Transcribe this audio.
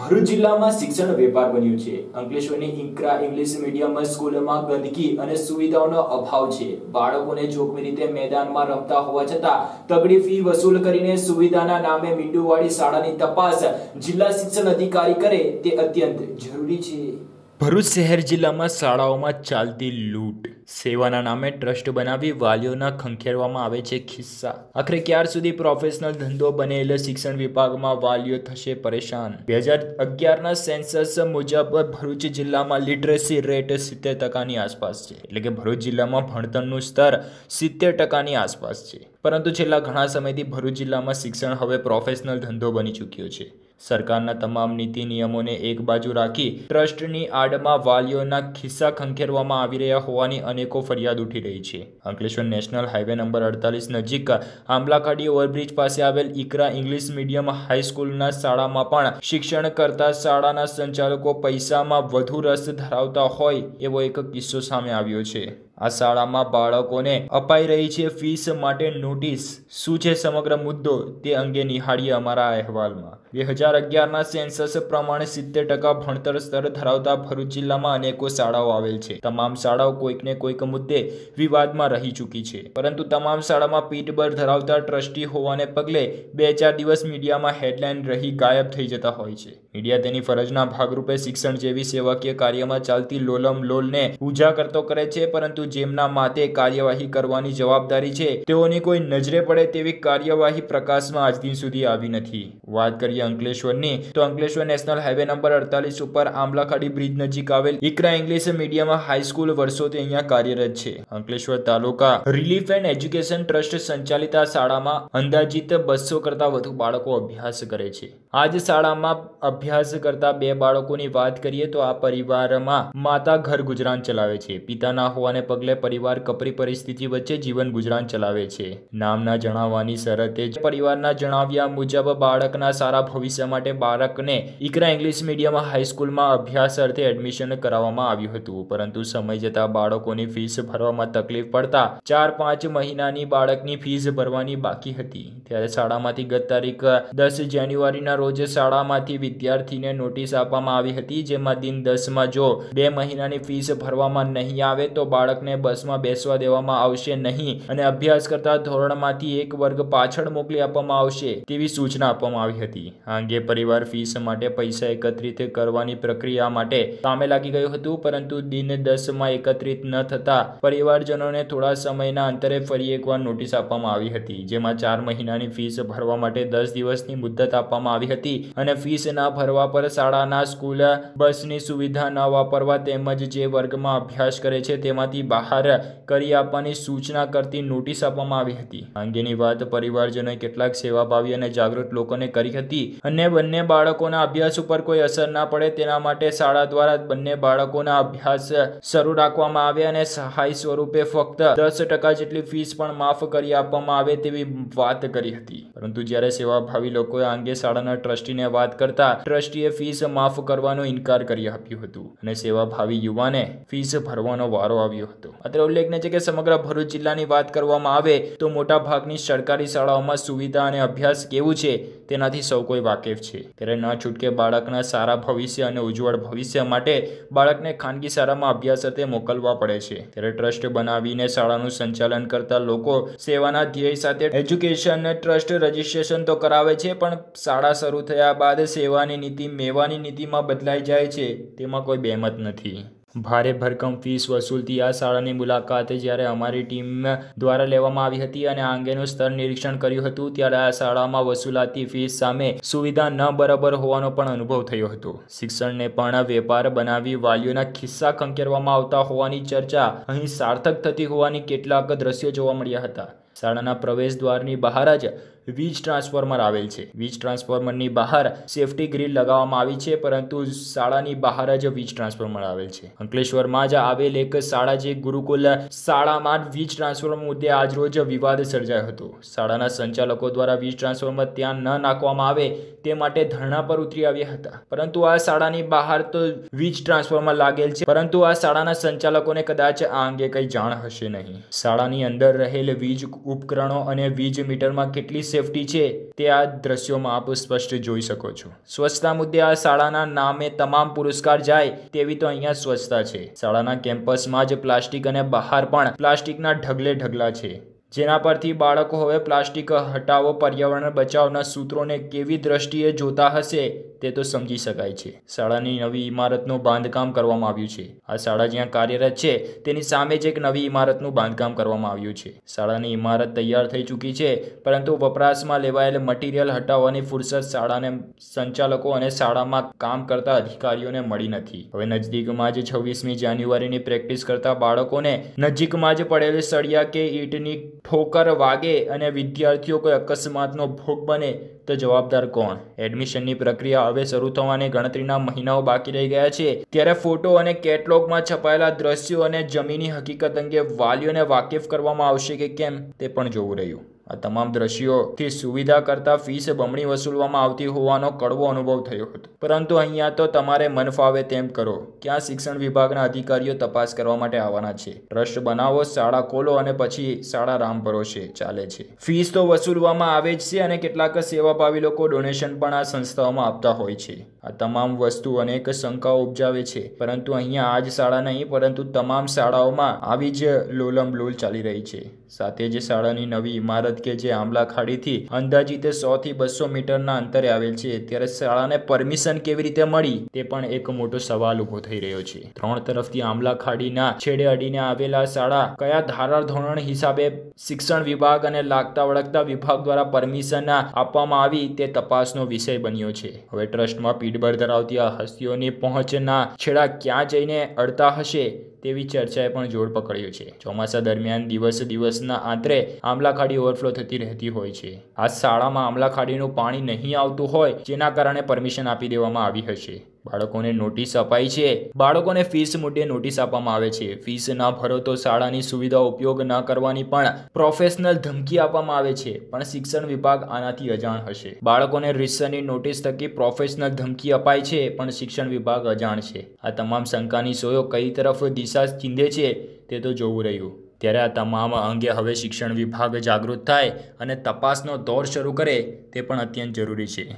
ભરૂચ જિલ્લામાં શિક્ષણ વેપાર બન્યું છે અંકલેશ્વરની ઇન્ક્રા ઇંગ્લિશ મીડિયમ સ્કૂલમાં ગંદકી અને સુવિધાઓનો અભાવ છે બાળકોને જોખમી રીતે મેદાનમાં રમતા હોવા છતાં તગડી ફી વસૂલ કરીને સુવિધાના નામે મીંડુવાળી શાળાની તપાસ જિલ્લા શિક્ષણ અધિકારી કરે તે અત્યંત જરૂરી છે ભરૂચ શહેર જિલ્લામાં શાળાઓમાં ચાલતી લૂંટ સેવાના નામે ટ્રસ્ટ બનાવી વાલીઓના ખંખેરવામાં આવે છે ખિસ્સા આખરે ક્યાર સુધી પ્રોફેશનલ ધંધો બનેલો શિક્ષણ વિભાગમાં વાલીઓ થશે પરેશાન બે હજાર અગિયારના સેન્સસ મુજબ ભરૂચ જિલ્લામાં લિટરેસી રેટ સિત્તેર ટકાની આસપાસ છે એટલે કે ભરૂચ જિલ્લામાં ભણતરનું સ્તર સિત્તેર ટકાની આસપાસ છે પરંતુ છેલ્લા ઘણા સમયથી ભરૂચ જિલ્લામાં શિક્ષણ હવે પ્રોફેશનલ ધંધો બની ચૂક્યો છે સરકારના તમામ નીતિ નિયમોને એક બાજુ રાખી ટ્રસ્ટની આડમાં વાલીઓના ખિસ્સા ખંખેરવામાં આવી રહ્યા હોવાની અનેકો ફરિયાદ ઉઠી રહી છે અંકલેશ્વર નેશનલ હાઈવે નંબર અડતાલીસ નજીક આંબલાકાડી ઓવરબ્રિજ પાસે આવેલ ઇકરા ઇંગ્લિશ મીડિયમ હાઈસ્કૂલના શાળામાં પણ શિક્ષણ કરતા શાળાના સંચાલકો પૈસામાં વધુ રસ ધરાવતા હોય એવો એક કિસ્સો સામે આવ્યો છે આ શાળામાં બાળકોને અપાઈ રહી છે ફીસ માટે નોટિસ શું છે સમગ્ર મુદ્દો તે અંગે નિહાળીએ અમારા અહેવાલમાં બે હજાર અગિયારના સેન્સસ પ્રમાણે સિત્તેર ટકા ભણતર સ્તર ધરાવતા ભરૂચ જિલ્લામાં અનેકો શાળાઓ આવેલ છે તમામ શાળાઓ કોઈકને કોઈક મુદ્દે વિવાદમાં રહી ચૂકી છે પરંતુ તમામ શાળામાં પીઠબળ ધરાવતા ટ્રસ્ટી હોવાને પગલે બે ચાર દિવસ મીડિયામાં હેડલાઇન રહી ગાયબ થઈ જતા હોય છે મીડિયા તેની ફરજના ભાગરૂપે શિક્ષણ જેવી સેવાકીય કાર્યમાં ચાલતી લોલમ લોલને પૂજા કરતો કરે છે પરંતુ પરંતુ જેમના માથે કાર્યવાહી કરવાની જવાબદારી છે તેઓની કોઈ નજરે પડે તેવી કાર્યવાહી પ્રકાશમાં આજ દિન સુધી આવી નથી વાત કરીએ અંકલેશ્વરની તો અંકલેશ્વર નેશનલ હાઈવે નંબર અડતાલીસ ઉપર આંબલાખાડી બ્રિજ નજીક આવેલ ઇકરા ઇંગ્લિશ મીડિયમમાં હાઈસ્કૂલ વર્ષોથી અહીંયા કાર્યરત છે Ankleshwar Taluka relief and education trust સંચાલિત આ શાળામાં અંદાજિત બસો કરતા વધુ બાળકો અભ્યાસ કરે છે આજ શાળામાં અભ્યાસ કરતા બે બાળકોની વાત કરીએ તો આ પરિવારમાં માતા ઘર ગુજરાન ચલાવે છે પિતા ના હોવાને પગલે પરિવાર કપરી પરિસ્થિતિ વચ્ચે જીવન ગુજરાન ચલાવે છે નામના જણાવવાની શરતે જ પરિવારના જણાવ્યા મુજબ બાળકના સારા ભવિષ્ય માટે બાળકને ઇકરા ઇંગ્લિશ મીડિયમમાં હાઈસ્કૂલમાં અભ્યાસ અર્થે એડમિશન કરાવવામાં આવ્યું હતું પરંતુ સમય જતાં બાળકોની ફીસ ભરવામાં તકલીફ પડતા ચાર પાંચ મહિનાની બાળકની ફીસ ભરવાની બાકી હતી ત્યારે શાળામાંથી ગત તારીખ દસ જાન્યુઆરીના રોજ શાળામાંથી વિદ્યાર્થીને નોટિસ આપવામાં આવી હતી જેમાં દિન દસમાં જો બે મહિનાની ફીસ ભરવામાં નહીં આવે તો બાળક બાળકને બસમાં બેસવા દેવામાં આવશે નહીં અને અભ્યાસ કરતા ધોરણમાંથી એક વર્ગ પાછળ મોકલી આપવામાં આવશે તેવી સૂચના આપવામાં આવી હતી આ અંગે પરિવાર ફીસ માટે પૈસા એકત્રિત કરવાની પ્રક્રિયા માટે સામે લાગી ગયું હતું પરંતુ દિન દસમાં એકત્રિત ન થતા પરિવારજનોને થોડા સમયના અંતરે ફરી એકવાર નોટિસ આપવામાં આવી હતી જેમાં ચાર મહિનાની ફીસ ભરવા માટે દસ દિવસની મુદ્દત આપવામાં આવી હતી અને ફીસ ના ભરવા પર શાળાના સ્કૂલ બસની સુવિધા ન વાપરવા તેમજ જે વર્ગમાં અભ્યાસ કરે છે તેમાંથી બહાર કરી આપવાની સૂચના કરતી નોટિસ આપવામાં આવી હતી અંગેની વાત પરિવારજનોએ કેટલાક સેવાભાવી અને જાગૃત લોકોને કરી હતી અને બંને બાળકોના અભ્યાસ ઉપર કોઈ અસર ના પડે તેના માટે શાળા દ્વારા બંને બાળકોના અભ્યાસ શરૂ રાખવામાં આવે અને સહાય સ્વરૂપે ફક્ત દસ ટકા જેટલી ફીસ પણ માફ કરી આપવામાં આવે તેવી વાત કરી હતી પરંતુ જ્યારે સેવાભાવી લોકોએ આ અંગે શાળાના ટ્રસ્ટીને વાત કરતા ટ્રસ્ટીએ ફીસ માફ કરવાનો ઇનકાર કરી આપ્યો હતો અને સેવાભાવી યુવાને ફીસ ભરવાનો વારો આવ્યો હતો હતું અત્રે ઉલ્લેખનીય છે કે સમગ્ર ભરૂચ જિલ્લાની વાત કરવામાં આવે તો મોટા ભાગની સરકારી શાળાઓમાં સુવિધા અને અભ્યાસ કેવું છે તેનાથી સૌ કોઈ વાકેફ છે ત્યારે ન છૂટકે બાળકના સારા ભવિષ્ય અને ઉજ્જવળ ભવિષ્ય માટે બાળકને ખાનગી શાળામાં અભ્યાસ અર્થે મોકલવા પડે છે ત્યારે ટ્રસ્ટ બનાવીને શાળાનું સંચાલન કરતા લોકો સેવાના ધ્યેય સાથે એજ્યુકેશન ટ્રસ્ટ રજિસ્ટ્રેશન તો કરાવે છે પણ શાળા શરૂ થયા બાદ સેવાની નીતિ મેવાની નીતિમાં બદલાઈ જાય છે તેમાં કોઈ બેમત નથી ભારે ભરકમ ફીસ વસૂલતી આ શાળાની મુલાકાતે જ્યારે અમારી ટીમ દ્વારા લેવામાં આવી હતી અને આ અંગેનું સ્તર નિરીક્ષણ કર્યું હતું ત્યારે આ શાળામાં વસૂલાતી ફીસ સામે સુવિધા ન બરાબર હોવાનો પણ અનુભવ થયો હતો શિક્ષણને પણ વેપાર બનાવી વાલીઓના ખિસ્સા ખંકેરવામાં આવતા હોવાની ચર્ચા અહીં સાર્થક થતી હોવાની કેટલાક દ્રશ્યો જોવા મળ્યા હતા શાળાના પ્રવેશ દ્વારની બહાર જ વીજ ટ્રાન્સફોર્મર આવેલ છે વીજ ટ્રાન્સફોર્મરની બહાર સેફટી ગ્રીલ લગાવવામાં આવી છે પરંતુ શાળાની બહાર જ વીજ ટ્રાન્સફોર્મર આવેલ છે અંકલેશ્વરમાં જ આવેલ એક શાળા જે ગુરુકુલ શાળામાં વીજ ટ્રાન્સફોર્મર મુદ્દે આજરોજ વિવાદ સર્જાયો હતો શાળાના સંચાલકો દ્વારા વીજ ટ્રાન્સફોર્મર ત્યાં ન નાખવામાં આવે તે માટે ધરણા પર ઉતરી આવ્યા હતા પરંતુ આ શાળાની બહાર તો વીજ ટ્રાન્સફોર્મર લાગેલ છે પરંતુ આ શાળાના સંચાલકોને કદાચ આ અંગે કંઈ જાણ હશે નહીં શાળાની અંદર રહેલ વીજ ઉપકરણો અને વીજ મીટરમાં કેટલી સેફટી છે તે આ દ્રશ્યોમાં આપ સ્પષ્ટ જોઈ શકો છો સ્વચ્છતા મુદ્દે આ શાળાના નામે તમામ પુરસ્કાર જાય તેવી તો અહીંયા સ્વચ્છતા છે શાળાના કેમ્પસમાં જ પ્લાસ્ટિક અને બહાર પણ પ્લાસ્ટિકના ઢગલે ઢગલા છે જેના પરથી બાળકો હવે પ્લાસ્ટિક હટાવો પર્યાવરણ બચાવના સૂત્રોને કેવી દ્રષ્ટિએ જોતા હશે તે તો સમજી શકાય છે શાળાની નવી ઇમારતનું બાંધકામ કરવામાં આવ્યું છે આ શાળા જ્યાં કાર્યરત છે તેની સામે જ એક નવી ઇમારતનું બાંધકામ કરવામાં આવ્યું છે શાળાની ઇમારત તૈયાર થઈ ચૂકી છે પરંતુ વપરાશમાં લેવાયેલ મટીરિયલ હટાવવાની ફુરસદ શાળાને સંચાલકો અને શાળામાં કામ કરતા અધિકારીઓને મળી નથી હવે નજદીકમાં જ છવ્વીસમી જાન્યુઆરીની પ્રેક્ટિસ કરતા બાળકોને નજીકમાં જ પડેલી સળિયા કે ઈંટની ઠોકર વાગે અને વિદ્યાર્થીઓ કોઈ અકસ્માતનો ભોગ બને તો જવાબદાર કોણ એડમિશનની પ્રક્રિયા હવે શરૂ થવાની ગણતરીના મહિનાઓ બાકી રહી ગયા છે ત્યારે ફોટો અને કેટલોગમાં છપાયેલા દ્રશ્યો અને જમીની હકીકત અંગે વાલીઓને વાકેફ કરવામાં આવશે કે કેમ તે પણ જોવું રહ્યું આ તમામ દ્રશ્યોથી સુવિધા કરતા ફીસ બમણી વસૂલવામાં આવતી હોવાનો કડવો અનુભવ થયો હતો પરંતુ અહીંયા તો તમારે મન ફાવે તેમ કરો ક્યાં શિક્ષણ વિભાગના અધિકારીઓ તપાસ કરવા માટે આવવાના છે ટ્રસ્ટ બનાવો શાળા ખોલો અને પછી શાળા રામ ભરોસે ચાલે છે ફીસ તો વસૂલવામાં આવે જ છે અને કેટલાક સેવાભાવી લોકો ડોનેશન પણ આ સંસ્થાઓમાં આપતા હોય છે આ તમામ વસ્તુ અનેક શંકાઓ ઉપજાવે છે પરંતુ અહીંયા આ જ શાળા નહીં પરંતુ તમામ શાળાઓમાં આવી જ લોલમ લોલ ચાલી રહી છે સાથે જ શાળાની નવી ઇમારત કે જે આંબલા ખાડીથી અંદાજીતે સોથી બસો મીટરના અંતરે આવેલ છે ત્યારે શાળાને પરમિશન કેવી રીતે મળી તે પણ એક મોટો સવાલ ઉભો થઈ રહ્યો છે ત્રણ તરફથી આંબલાખાડીના છેડે અડીને આવેલા શાળા કયા ધારા ધોરણ હિસાબે શિક્ષણ વિભાગ અને લાગતા વળગતા વિભાગ દ્વારા પરમિશન આપવામાં આવી તે તપાસનો વિષય બન્યો છે હવે ટ્રસ્ટમાં પી પીઠબળ ધરાવતી આ હસ્તીઓની પહોંચના છેડા ક્યાં જઈને અડતા હશે તેવી ચર્ચાએ પણ જોર પકડ્યું છે ચોમાસા દરમિયાન દિવસે દિવસના આંતરે આંબલા ઓવરફ્લો થતી રહેતી હોય છે આ શાળામાં આંબલા પાણી નહીં આવતું હોય જેના કારણે પરમિશન આપી દેવામાં આવી હશે બાળકોને નોટિસ અપાઈ છે બાળકોને ફીસ મુદ્દે નોટિસ આપવામાં આવે છે ફીસ ના ભરો તો શાળાની સુવિધા ઉપયોગ ન કરવાની પણ પ્રોફેશનલ ધમકી આપવામાં આવે છે પણ શિક્ષણ વિભાગ આનાથી અજાણ હશે બાળકોને રિસની નોટિસ થકી પ્રોફેશનલ ધમકી અપાય છે પણ શિક્ષણ વિભાગ અજાણ છે આ તમામ શંકાની સોયો કઈ તરફ દિશા નિશાસ ચીંધે છે તે તો જોવું રહ્યું ત્યારે આ તમામ અંગે હવે શિક્ષણ વિભાગ જાગૃત થાય અને તપાસનો દોર શરૂ કરે તે પણ અત્યંત જરૂરી છે